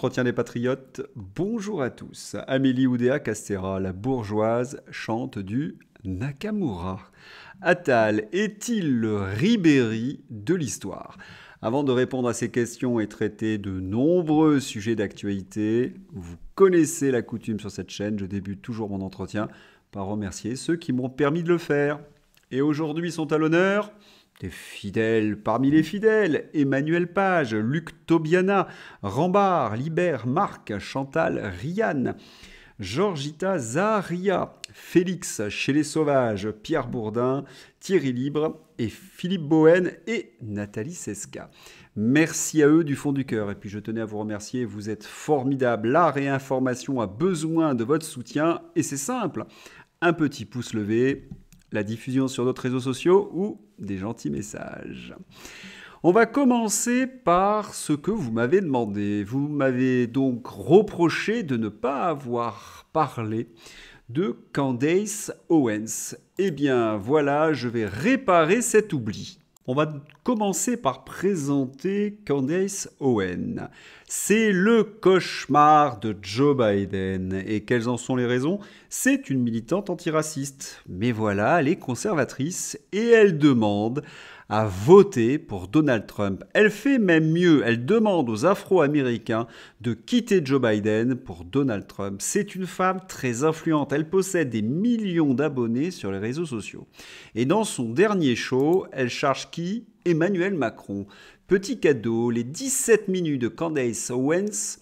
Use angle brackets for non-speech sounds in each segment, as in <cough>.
Entretien des patriotes, bonjour à tous. Amélie Oudéa Castera, la bourgeoise, chante du Nakamura. Attal est-il le Ribéry de l'histoire Avant de répondre à ces questions et traiter de nombreux sujets d'actualité, vous connaissez la coutume sur cette chaîne, je débute toujours mon entretien par remercier ceux qui m'ont permis de le faire. Et aujourd'hui sont à l'honneur des fidèles parmi les fidèles, Emmanuel Page, Luc Tobiana, Rambard, Libert, Marc, Chantal, Rian, Georgita Zaria, Félix chez les Sauvages, Pierre Bourdin, Thierry Libre et Philippe Bohen et Nathalie Sesca. Merci à eux du fond du cœur. Et puis je tenais à vous remercier, vous êtes formidables. La réinformation a besoin de votre soutien et c'est simple. Un petit pouce levé, la diffusion sur d'autres réseaux sociaux ou des gentils messages. On va commencer par ce que vous m'avez demandé. Vous m'avez donc reproché de ne pas avoir parlé de Candace Owens. Eh bien voilà, je vais réparer cet oubli. On va commencer par présenter Candace Owens. C'est le cauchemar de Joe Biden. Et quelles en sont les raisons C'est une militante antiraciste. Mais voilà, elle est conservatrice et elle demande à voter pour Donald Trump. Elle fait même mieux, elle demande aux Afro-Américains de quitter Joe Biden pour Donald Trump. C'est une femme très influente, elle possède des millions d'abonnés sur les réseaux sociaux. Et dans son dernier show, elle charge qui Emmanuel Macron. Petit cadeau, les 17 minutes de Candace Owens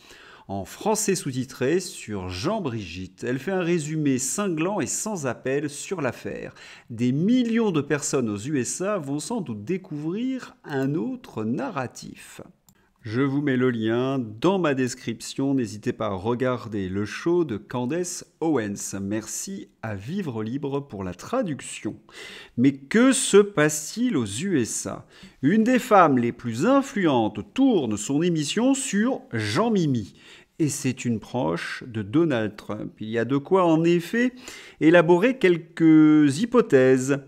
en français sous-titré sur Jean-Brigitte. Elle fait un résumé cinglant et sans appel sur l'affaire. Des millions de personnes aux USA vont sans doute découvrir un autre narratif. Je vous mets le lien dans ma description. N'hésitez pas à regarder le show de Candace Owens. Merci à Vivre Libre pour la traduction. Mais que se passe-t-il aux USA Une des femmes les plus influentes tourne son émission sur Jean Mimi. Et c'est une proche de Donald Trump. Il y a de quoi en effet élaborer quelques hypothèses.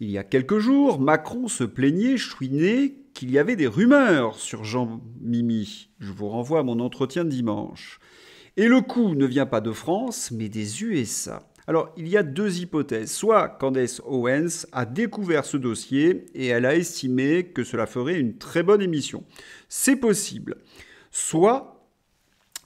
Il y a quelques jours, Macron se plaignait, chouinait, qu'il y avait des rumeurs sur Jean Mimi. Je vous renvoie à mon entretien de dimanche. Et le coup ne vient pas de France, mais des USA. Alors, il y a deux hypothèses. Soit Candace Owens a découvert ce dossier et elle a estimé que cela ferait une très bonne émission. C'est possible. Soit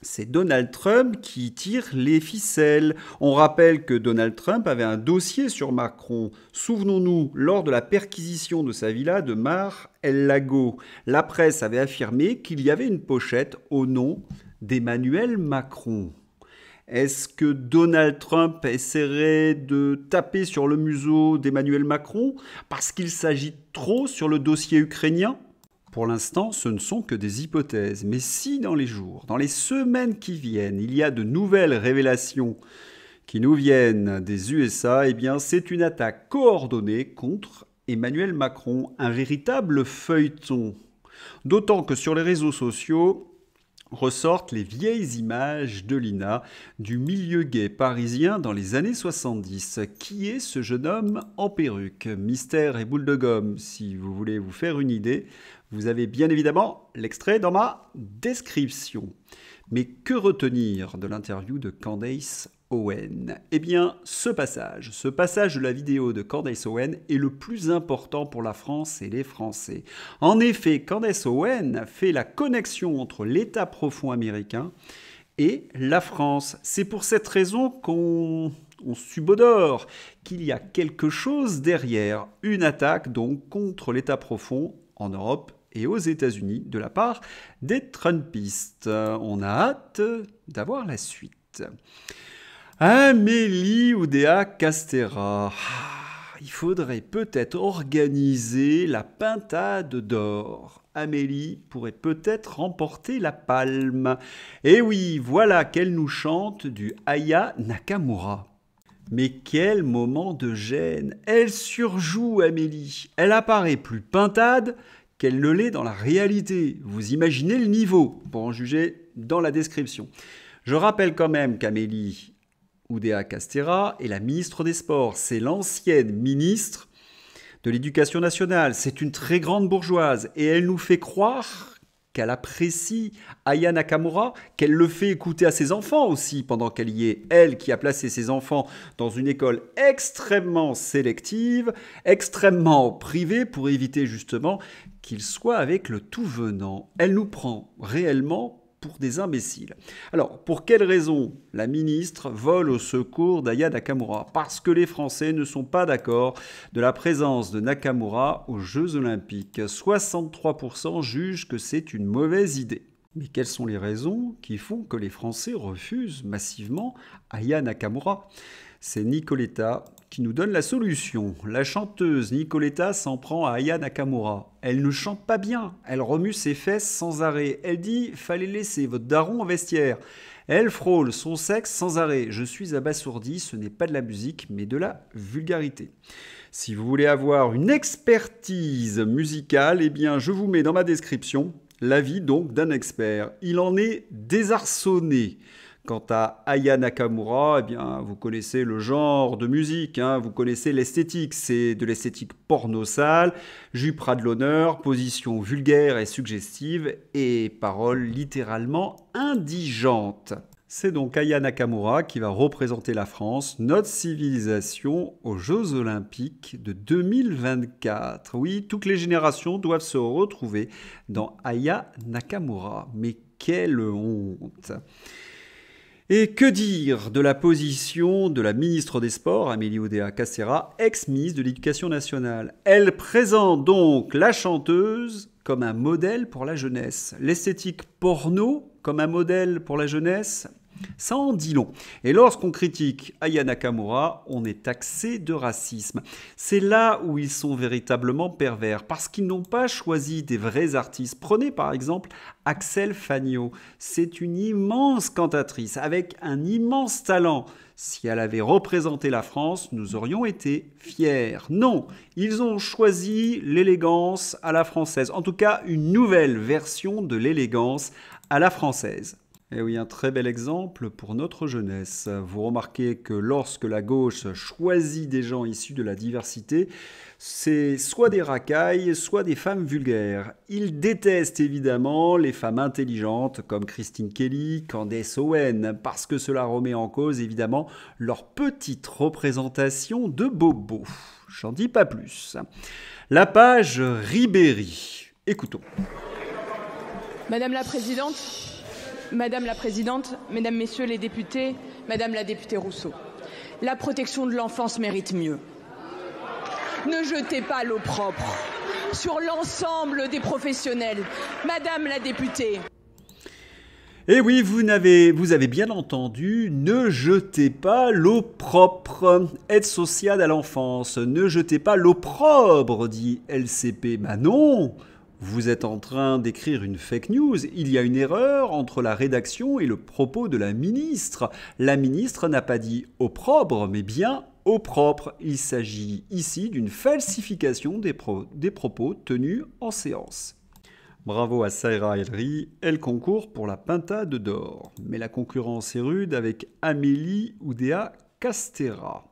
c'est Donald Trump qui tire les ficelles. On rappelle que Donald Trump avait un dossier sur Macron. Souvenons-nous, lors de la perquisition de sa villa de Mar El Lago, la presse avait affirmé qu'il y avait une pochette au nom d'Emmanuel Macron. Est-ce que Donald Trump essaierait de taper sur le museau d'Emmanuel Macron parce qu'il s'agit trop sur le dossier ukrainien pour l'instant, ce ne sont que des hypothèses, mais si dans les jours, dans les semaines qui viennent, il y a de nouvelles révélations qui nous viennent des USA, eh bien c'est une attaque coordonnée contre Emmanuel Macron, un véritable feuilleton. D'autant que sur les réseaux sociaux, ressortent les vieilles images de Lina, du milieu gay parisien dans les années 70. Qui est ce jeune homme en perruque Mystère et boule de gomme, si vous voulez vous faire une idée. Vous avez bien évidemment l'extrait dans ma description. Mais que retenir de l'interview de Candace Owen Eh bien, ce passage, ce passage de la vidéo de Candace Owen est le plus important pour la France et les Français. En effet, Candace Owen fait la connexion entre l'État profond américain et la France. C'est pour cette raison qu'on subodore qu'il y a quelque chose derrière, une attaque donc contre l'État profond en Europe et aux États-Unis de la part des Trumpistes. On a hâte d'avoir la suite. Amélie Oudéa Castera. Ah, il faudrait peut-être organiser la pintade d'or. Amélie pourrait peut-être remporter la palme. Et eh oui, voilà qu'elle nous chante du Aya Nakamura. Mais quel moment de gêne Elle surjoue Amélie. Elle apparaît plus pintade, qu'elle ne l'est dans la réalité. Vous imaginez le niveau pour en juger dans la description. Je rappelle quand même qu'Amélie Oudéa Castera est la ministre des Sports. C'est l'ancienne ministre de l'Éducation nationale. C'est une très grande bourgeoise et elle nous fait croire qu'elle apprécie Aya Nakamura, qu'elle le fait écouter à ses enfants aussi pendant qu'elle y est. Elle qui a placé ses enfants dans une école extrêmement sélective, extrêmement privée pour éviter justement qu'ils soient avec le tout venant. Elle nous prend réellement pour des imbéciles. Alors, pour quelles raisons la ministre vole au secours d'Aya Nakamura Parce que les Français ne sont pas d'accord de la présence de Nakamura aux Jeux Olympiques. 63% jugent que c'est une mauvaise idée. Mais quelles sont les raisons qui font que les Français refusent massivement Aya Nakamura C'est Nicoletta qui nous donne la solution. La chanteuse Nicoletta s'en prend à Aya Nakamura. Elle ne chante pas bien, elle remue ses fesses sans arrêt. Elle dit Fallait laisser votre daron en vestiaire. Elle frôle son sexe sans arrêt. Je suis abasourdi, ce n'est pas de la musique, mais de la vulgarité. Si vous voulez avoir une expertise musicale, eh bien, je vous mets dans ma description l'avis donc d'un expert. Il en est désarçonné. Quant à Aya Nakamura, eh bien, vous connaissez le genre de musique, hein, vous connaissez l'esthétique, c'est de l'esthétique porno sale, jupra de l'honneur, position vulgaire et suggestive, et paroles littéralement indigentes. C'est donc Aya Nakamura qui va représenter la France, notre civilisation, aux Jeux Olympiques de 2024. Oui, toutes les générations doivent se retrouver dans Aya Nakamura, mais quelle honte et que dire de la position de la ministre des Sports, Amélie Odea Cacera, ex-ministre de l'Éducation nationale Elle présente donc la chanteuse comme un modèle pour la jeunesse, l'esthétique porno comme un modèle pour la jeunesse, ça en dit long. Et lorsqu'on critique Aya Nakamura, on est taxé de racisme. C'est là où ils sont véritablement pervers, parce qu'ils n'ont pas choisi des vrais artistes. Prenez par exemple Axel Fagnot. C'est une immense cantatrice, avec un immense talent. Si elle avait représenté la France, nous aurions été fiers. Non, ils ont choisi l'élégance à la française, en tout cas une nouvelle version de l'élégance à la française. Eh oui, un très bel exemple pour notre jeunesse. Vous remarquez que lorsque la gauche choisit des gens issus de la diversité, c'est soit des racailles, soit des femmes vulgaires. Ils détestent évidemment les femmes intelligentes comme Christine Kelly, Candace Owen, parce que cela remet en cause évidemment leur petite représentation de Bobo. J'en dis pas plus. La page Ribéry. Écoutons. Madame la Présidente, Madame la Présidente, Mesdames, Messieurs les députés, Madame la députée Rousseau, la protection de l'enfance mérite mieux. Ne jetez pas l'eau propre sur l'ensemble des professionnels. Madame la députée. Eh oui, vous avez, vous avez bien entendu, ne jetez pas l'eau propre, Aide sociale à l'enfance, ne jetez pas l'eau propre, dit LCP. Manon. non, vous êtes en train d'écrire une fake news. Il y a une erreur entre la rédaction et le propos de la ministre. La ministre n'a pas dit opprobre, mais bien au propre. Il s'agit ici d'une falsification des, propos tenus en séance. Bravo à Sarah Elry, elle concourt pour la pintade d'or. Mais la concurrence est rude avec Amélie Oudéa Castera.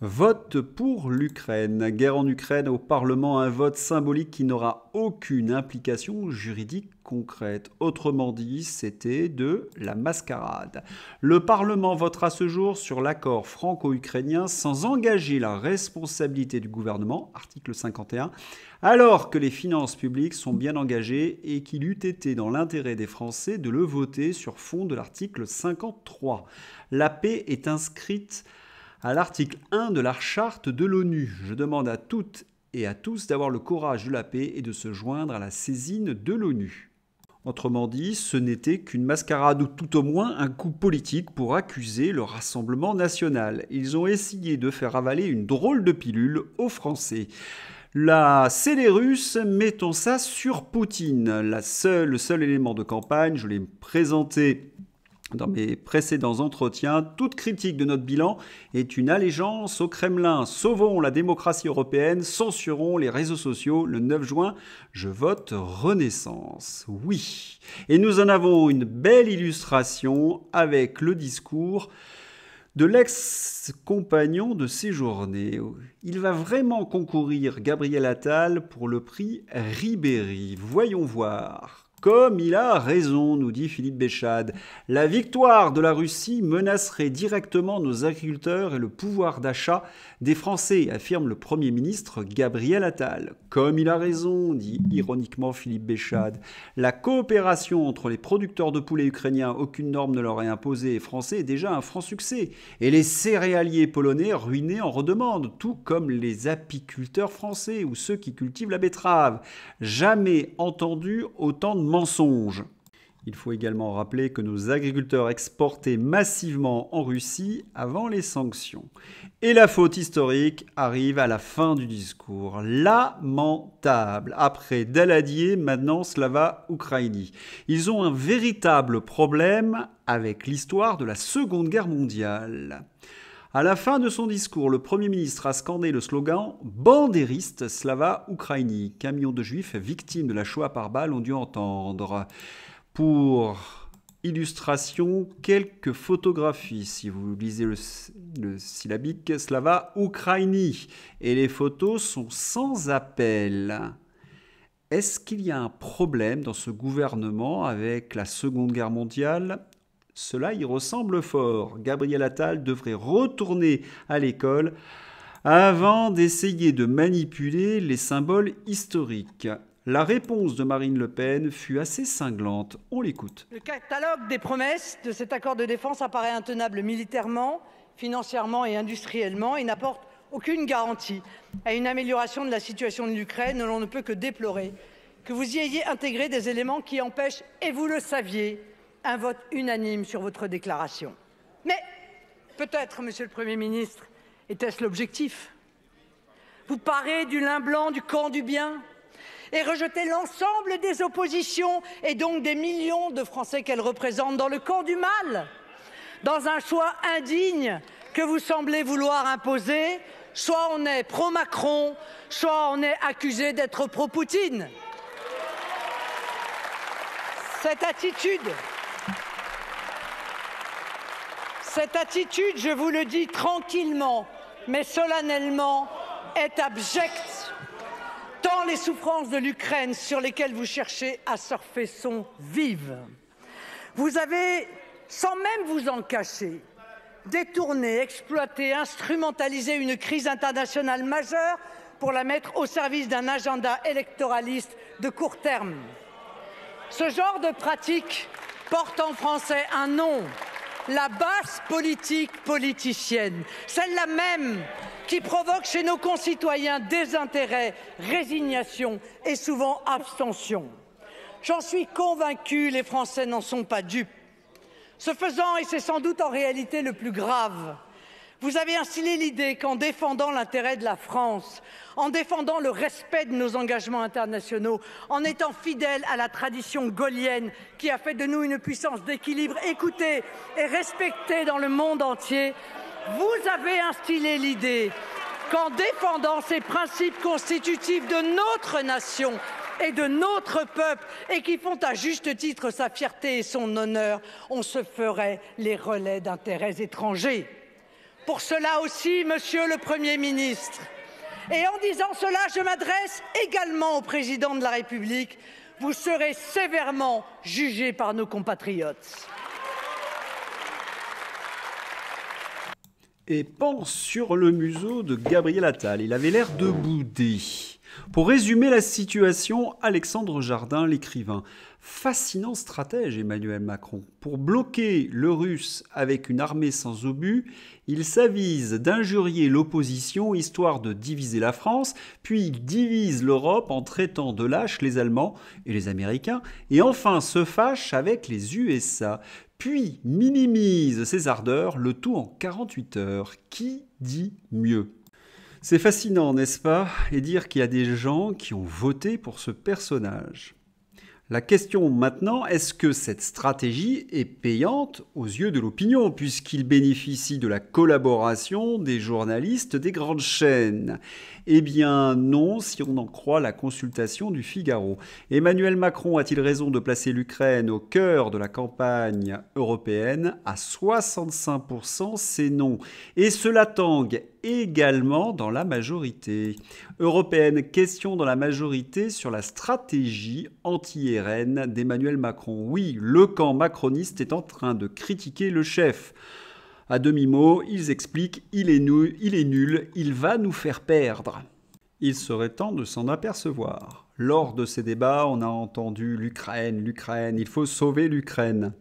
Vote pour l'Ukraine. Guerre en Ukraine au Parlement, un vote symbolique qui n'aura aucune implication juridique concrète. Autrement dit, c'était de la mascarade. Le Parlement votera ce jour sur l'accord franco-ukrainien sans engager la responsabilité du gouvernement, article 51, alors que les finances publiques sont bien engagées et qu'il eût été dans l'intérêt des Français de le voter sur fond de l'article 53. La paix est inscrite à l'article 1 de la charte de l'ONU. Je demande à toutes et à tous d'avoir le courage de la paix et de se joindre à la saisine de l'ONU. Autrement dit, ce n'était qu'une mascarade ou tout au moins un coup politique pour accuser le Rassemblement national. Ils ont essayé de faire avaler une drôle de pilule aux Français. La Russes. mettons ça sur Poutine. La seule, le seul élément de campagne, je l'ai présenté dans mes précédents entretiens, toute critique de notre bilan est une allégeance au Kremlin. Sauvons la démocratie européenne, censurons les réseaux sociaux. Le 9 juin, je vote Renaissance. Oui. Et nous en avons une belle illustration avec le discours de l'ex-compagnon de journées. Il va vraiment concourir Gabriel Attal pour le prix Ribéry. Voyons voir. Comme il a raison, nous dit Philippe Béchade, la victoire de la Russie menacerait directement nos agriculteurs et le pouvoir d'achat des Français, affirme le Premier ministre Gabriel Attal. Comme il a raison, dit ironiquement Philippe Béchade, la coopération entre les producteurs de poulet ukrainiens, aucune norme ne leur est imposée, et français est déjà un franc succès, et les céréaliers polonais ruinés en redemande, tout comme les apiculteurs français ou ceux qui cultivent la betterave. Jamais entendu autant de mensonge. Il faut également rappeler que nos agriculteurs exportaient massivement en Russie avant les sanctions. Et la faute historique arrive à la fin du discours. Lamentable. Après Daladier, maintenant Slava Ukraini. Ils ont un véritable problème avec l'histoire de la Seconde Guerre mondiale. À la fin de son discours, le Premier ministre a scandé le slogan Banderiste, Slava Ukraini. Camions de juifs victimes de la Shoah par balle ont dû entendre. Pour illustration, quelques photographies. Si vous lisez le, le syllabique Slava Ukraini, et les photos sont sans appel. Est-ce qu'il y a un problème dans ce gouvernement avec la Seconde Guerre mondiale, cela y ressemble fort. Gabriel Attal devrait retourner à l'école avant d'essayer de manipuler les symboles historiques. La réponse de Marine Le Pen fut assez cinglante. On l'écoute. Le catalogue des promesses de cet accord de défense apparaît intenable militairement, financièrement et industriellement et n'apporte aucune garantie à une amélioration de la situation de l'Ukraine. L'on ne peut que déplorer que vous y ayez intégré des éléments qui empêchent, et vous le saviez, un vote unanime sur votre déclaration. Mais peut-être, Monsieur le Premier ministre, était-ce l'objectif Vous parez du lin blanc du camp du bien et rejetez l'ensemble des oppositions et donc des millions de Français qu'elles représentent dans le camp du mal, dans un choix indigne que vous semblez vouloir imposer. Soit on est pro-Macron, soit on est accusé d'être pro-Poutine. Cette attitude cette attitude, je vous le dis tranquillement, mais solennellement, est abjecte, tant les souffrances de l'Ukraine sur lesquelles vous cherchez à surfer sont vives. Vous avez, sans même vous en cacher, détourné, exploité, instrumentalisé une crise internationale majeure pour la mettre au service d'un agenda électoraliste de court terme. Ce genre de pratique porte en français un nom la basse politique politicienne, celle-là même qui provoque chez nos concitoyens désintérêt, résignation et souvent abstention. J'en suis convaincu, les Français n'en sont pas dupes. Ce faisant, et c'est sans doute en réalité le plus grave, vous avez instillé l'idée qu'en défendant l'intérêt de la France, en défendant le respect de nos engagements internationaux, en étant fidèle à la tradition gaulienne qui a fait de nous une puissance d'équilibre écoutée et respectée dans le monde entier, vous avez instillé l'idée qu'en défendant ces principes constitutifs de notre nation et de notre peuple, et qui font à juste titre sa fierté et son honneur, on se ferait les relais d'intérêts étrangers pour cela aussi, Monsieur le Premier ministre. Et en disant cela, je m'adresse également au Président de la République. Vous serez sévèrement jugé par nos compatriotes. Et pense sur le museau de Gabriel Attal. Il avait l'air de bouder. Pour résumer la situation, Alexandre Jardin, l'écrivain, Fascinant stratège Emmanuel Macron. Pour bloquer le russe avec une armée sans obus, il s'avise d'injurier l'opposition histoire de diviser la France, puis il divise l'Europe en traitant de lâches les Allemands et les Américains, et enfin se fâche avec les USA, puis minimise ses ardeurs, le tout en 48 heures. Qui dit mieux c'est fascinant, n'est-ce pas Et dire qu'il y a des gens qui ont voté pour ce personnage. La question maintenant, est-ce que cette stratégie est payante aux yeux de l'opinion, puisqu'il bénéficie de la collaboration des journalistes des grandes chaînes eh bien non, si on en croit la consultation du Figaro. Emmanuel Macron a-t-il raison de placer l'Ukraine au cœur de la campagne européenne À 65%, c'est non. Et cela tangue également dans la majorité. Européenne, question dans la majorité sur la stratégie anti-RN d'Emmanuel Macron. Oui, le camp macroniste est en train de critiquer le chef. À demi-mot, ils expliquent il est, nul, il est nul, il va nous faire perdre. Il serait temps de s'en apercevoir. Lors de ces débats, on a entendu l'Ukraine, l'Ukraine, il faut sauver l'Ukraine.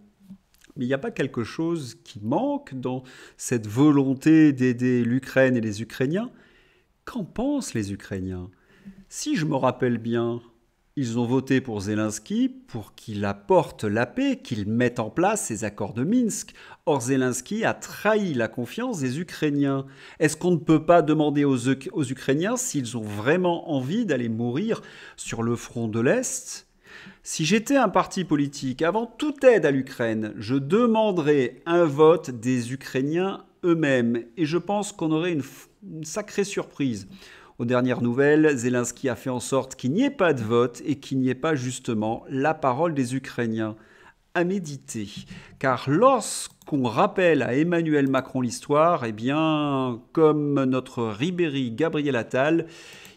Mais il n'y a pas quelque chose qui manque dans cette volonté d'aider l'Ukraine et les Ukrainiens Qu'en pensent les Ukrainiens Si je me rappelle bien, ils ont voté pour Zelensky pour qu'il apporte la paix, qu'il mette en place ces accords de Minsk. Or, Zelensky a trahi la confiance des Ukrainiens. Est-ce qu'on ne peut pas demander aux, Ukrainiens s'ils ont vraiment envie d'aller mourir sur le front de l'Est si j'étais un parti politique, avant toute aide à l'Ukraine, je demanderais un vote des Ukrainiens eux-mêmes. Et je pense qu'on aurait une, sacrée surprise. Aux dernières nouvelles, Zelensky a fait en sorte qu'il n'y ait pas de vote et qu'il n'y ait pas justement la parole des Ukrainiens à méditer. Car lorsqu'on rappelle à Emmanuel Macron l'histoire, eh bien, comme notre Ribéry Gabriel Attal,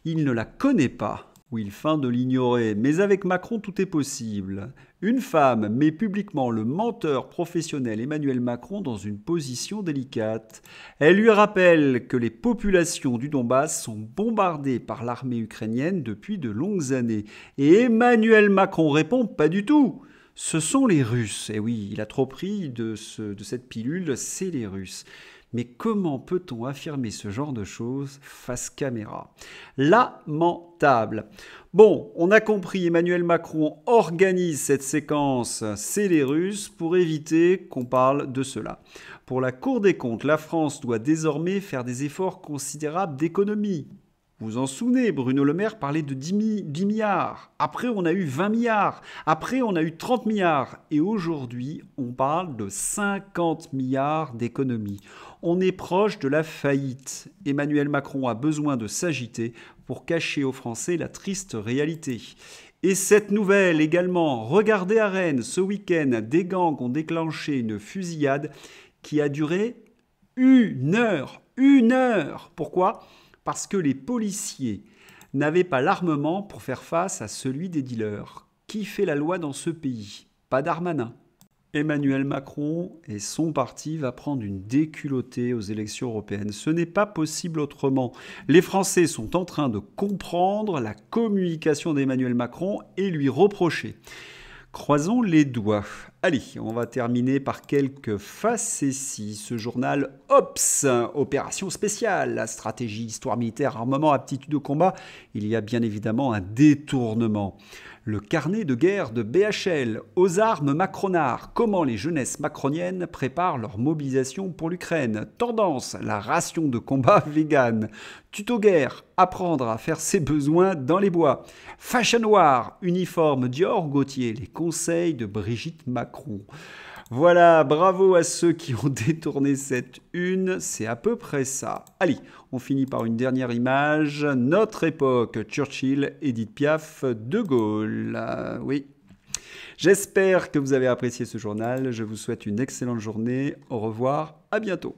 il ne la connaît pas, ou il feint de l'ignorer. Mais avec Macron, tout est possible. Une femme met publiquement le menteur professionnel Emmanuel Macron dans une position délicate. Elle lui rappelle que les populations du Donbass sont bombardées par l'armée ukrainienne depuis de longues années. Et Emmanuel Macron répond pas du tout. Ce sont les Russes. Et eh oui, il a trop pris de, de cette pilule, c'est les Russes. Mais comment peut-on affirmer ce genre de choses face caméra Lamentable. Bon, on a compris, Emmanuel Macron organise cette séquence C'est les Russes pour éviter qu'on parle de cela. Pour la Cour des comptes, la France doit désormais faire des efforts considérables d'économie. Vous vous en souvenez, Bruno Le Maire parlait de 10, milliards. Après, on a eu 20 milliards. Après, on a eu 30 milliards. Et aujourd'hui, on parle de 50 milliards d'économies. On est proche de la faillite. Emmanuel Macron a besoin de s'agiter pour cacher aux Français la triste réalité. Et cette nouvelle également, regardez à Rennes, ce week-end, des gangs ont déclenché une fusillade qui a duré une heure. Une heure Pourquoi parce que les policiers n'avaient pas l'armement pour faire face à celui des dealers. Qui fait la loi dans ce pays Pas Darmanin. Emmanuel Macron et son parti vont prendre une déculottée aux élections européennes. Ce n'est pas possible autrement. Les Français sont en train de comprendre la communication d'Emmanuel Macron et lui reprocher Croisons les doigts. Allez, on va terminer par quelques facéties. Ce journal OPS, opération spéciale, stratégie, histoire militaire, armement, aptitude au combat. Il y a bien évidemment un détournement le carnet de guerre de BHL, aux armes Macronard, comment les jeunesses macroniennes préparent leur mobilisation pour l'Ukraine, tendance, la ration de combat <laughs> vegan, tuto guerre, apprendre à faire ses besoins dans les bois, fashion noir, uniforme Dior Gauthier, les conseils de Brigitte Macron. Voilà, bravo à ceux qui ont <laughs> détourné cette une, c'est à peu près ça. Allez, on finit par une dernière image. Notre époque, Churchill, Edith Piaf, De Gaulle. Euh, oui. J'espère que vous avez apprécié ce journal. Je vous souhaite une excellente journée. Au revoir, à bientôt.